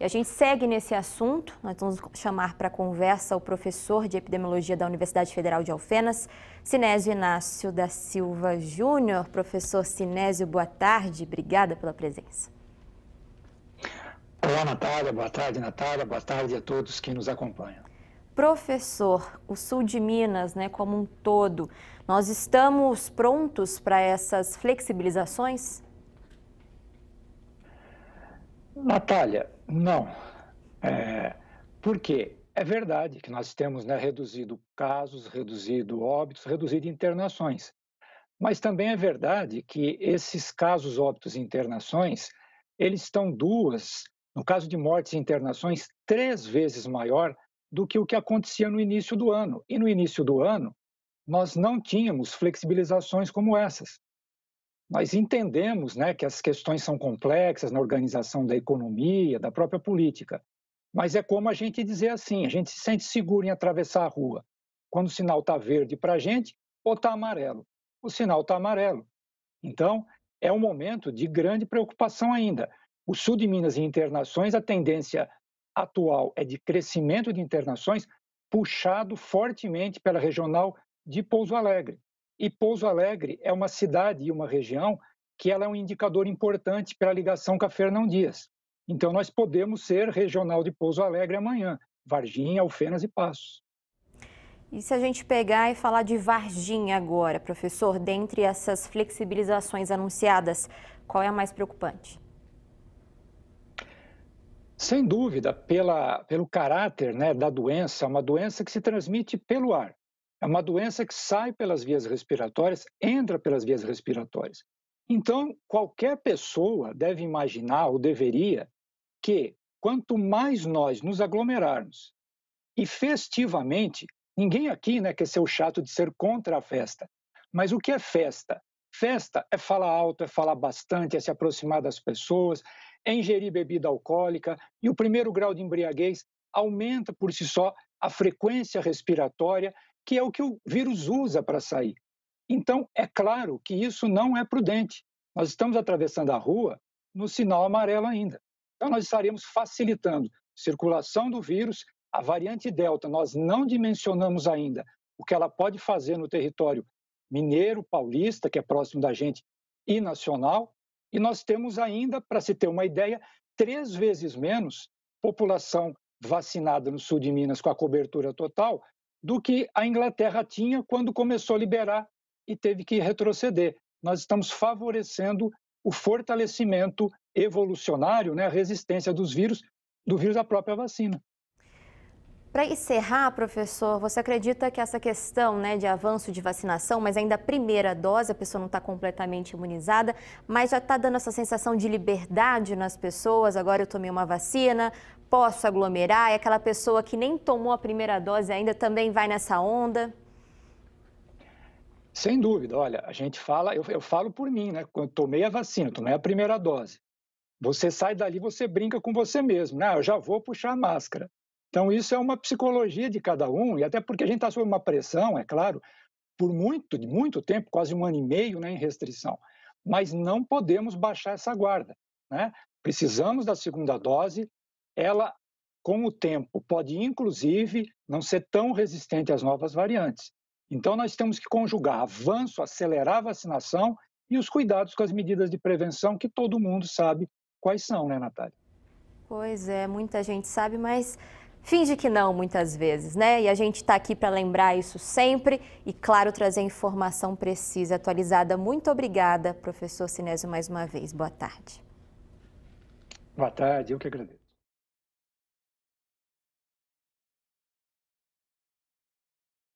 E a gente segue nesse assunto. Nós vamos chamar para conversa o professor de epidemiologia da Universidade Federal de Alfenas, Sinésio Inácio da Silva Júnior. Professor Sinésio, boa tarde. Obrigada pela presença. Olá, Natália. Boa tarde, Natália. Boa tarde a todos que nos acompanham. Professor, o sul de Minas, né, como um todo, nós estamos prontos para essas flexibilizações? Natália, não. É, É verdade que nós temos né, reduzido casos, reduzido óbitos, reduzido internações. Mas também é verdade que esses casos, óbitos e internações, eles estão duas, no caso de mortes e internações, três vezes maior do que o que acontecia no início do ano. E no início do ano, nós não tínhamos flexibilizações como essas. Nós entendemos né, que as questões são complexas na organização da economia, da própria política, mas é como a gente dizer assim: a gente se sente seguro em atravessar a rua quando o sinal está verde para a gente ou está amarelo. O sinal está amarelo. Então, é um momento de grande preocupação ainda. O sul de Minas e internações, a tendência atual é de crescimento de internações, puxado fortemente pela regional de Pouso Alegre. E Pouso Alegre é uma cidade e uma região que ela é um indicador importante para a ligação com a Fernão Dias. Então, nós podemos ser regional de Pouso Alegre amanhã, Varginha, Alfenas e Passos. E se a gente pegar e falar de Varginha agora, professor, dentre essas flexibilizações anunciadas, qual é a mais preocupante? Sem dúvida, pela, pelo caráter né, da doença, uma doença que se transmite pelo ar. É uma doença que sai pelas vias respiratórias, entra pelas vias respiratórias. Então, qualquer pessoa deve imaginar, ou deveria, que quanto mais nós nos aglomerarmos e festivamente, ninguém aqui né, quer ser o chato de ser contra a festa, mas o que é festa? Festa é falar alto, é falar bastante, é se aproximar das pessoas, é ingerir bebida alcoólica, e o primeiro grau de embriaguez aumenta por si só a frequência respiratória que é o que o vírus usa para sair. Então, é claro que isso não é prudente. Nós estamos atravessando a rua no sinal amarelo ainda. Então, nós estaremos facilitando a circulação do vírus. A variante Delta, nós não dimensionamos ainda o que ela pode fazer no território mineiro, paulista, que é próximo da gente, e nacional. E nós temos ainda, para se ter uma ideia, três vezes menos população vacinada no sul de Minas com a cobertura total do que a Inglaterra tinha quando começou a liberar e teve que retroceder. Nós estamos favorecendo o fortalecimento evolucionário, né, a resistência dos vírus, do vírus à própria vacina. Para encerrar, professor, você acredita que essa questão né, de avanço de vacinação, mas ainda a primeira dose, a pessoa não está completamente imunizada, mas já está dando essa sensação de liberdade nas pessoas? Agora eu tomei uma vacina, posso aglomerar? E aquela pessoa que nem tomou a primeira dose ainda também vai nessa onda? Sem dúvida, olha, a gente fala, eu, eu falo por mim, né? Quando tomei a vacina, tomei a primeira dose. Você sai dali, você brinca com você mesmo, né? Ah, eu já vou puxar a máscara. Então, isso é uma psicologia de cada um, e até porque a gente está sob uma pressão, é claro, por muito, muito tempo, quase um ano e meio né, em restrição. Mas não podemos baixar essa guarda. Né? Precisamos da segunda dose, ela, com o tempo, pode inclusive não ser tão resistente às novas variantes. Então, nós temos que conjugar avanço, acelerar a vacinação e os cuidados com as medidas de prevenção que todo mundo sabe quais são, né, Natália? Pois é, muita gente sabe, mas finge que não muitas vezes, né? E a gente está aqui para lembrar isso sempre e, claro, trazer informação precisa, atualizada. Muito obrigada, professor Sinésio, mais uma vez. Boa tarde. Boa tarde, eu que agradeço.